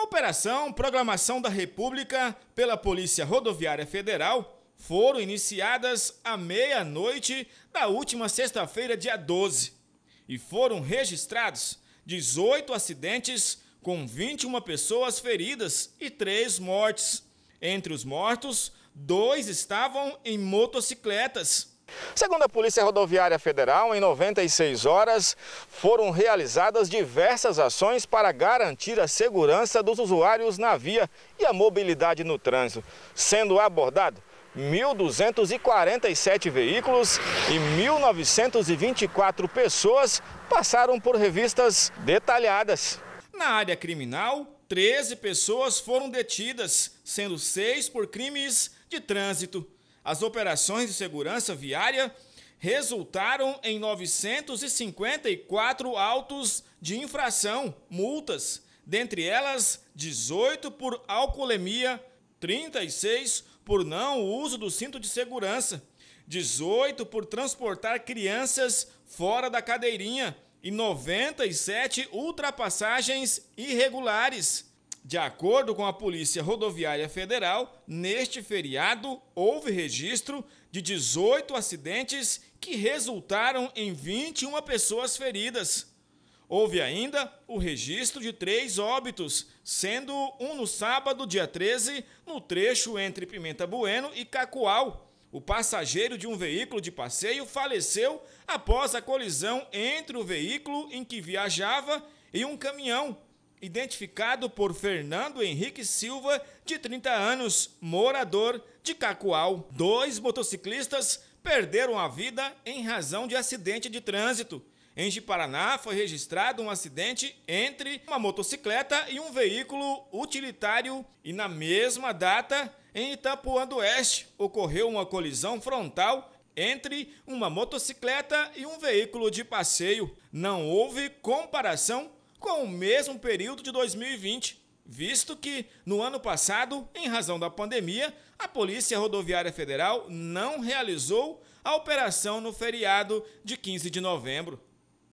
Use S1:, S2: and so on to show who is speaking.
S1: A operação Programação da República pela Polícia Rodoviária Federal foram iniciadas à meia-noite da última sexta-feira, dia 12, e foram registrados 18 acidentes com 21 pessoas feridas e 3 mortes. Entre os mortos, dois estavam em motocicletas Segundo a Polícia Rodoviária Federal, em 96 horas foram realizadas diversas ações para garantir a segurança dos usuários na via e a mobilidade no trânsito, sendo abordado 1.247 veículos e 1.924 pessoas passaram por revistas detalhadas. Na área criminal, 13 pessoas foram detidas, sendo seis por crimes de trânsito. As operações de segurança viária resultaram em 954 autos de infração, multas, dentre elas 18 por alcoolemia, 36 por não uso do cinto de segurança, 18 por transportar crianças fora da cadeirinha e 97 ultrapassagens irregulares. De acordo com a Polícia Rodoviária Federal, neste feriado houve registro de 18 acidentes que resultaram em 21 pessoas feridas. Houve ainda o registro de três óbitos, sendo um no sábado, dia 13, no trecho entre Pimenta Bueno e Cacoal. O passageiro de um veículo de passeio faleceu após a colisão entre o veículo em que viajava e um caminhão identificado por Fernando Henrique Silva, de 30 anos, morador de Cacoal. Dois motociclistas perderam a vida em razão de acidente de trânsito. Em Jiparaná foi registrado um acidente entre uma motocicleta e um veículo utilitário e na mesma data, em Itapuã do Oeste, ocorreu uma colisão frontal entre uma motocicleta e um veículo de passeio. Não houve comparação com o mesmo período de 2020, visto que, no ano passado, em razão da pandemia, a Polícia Rodoviária Federal não realizou a operação no feriado de 15 de novembro.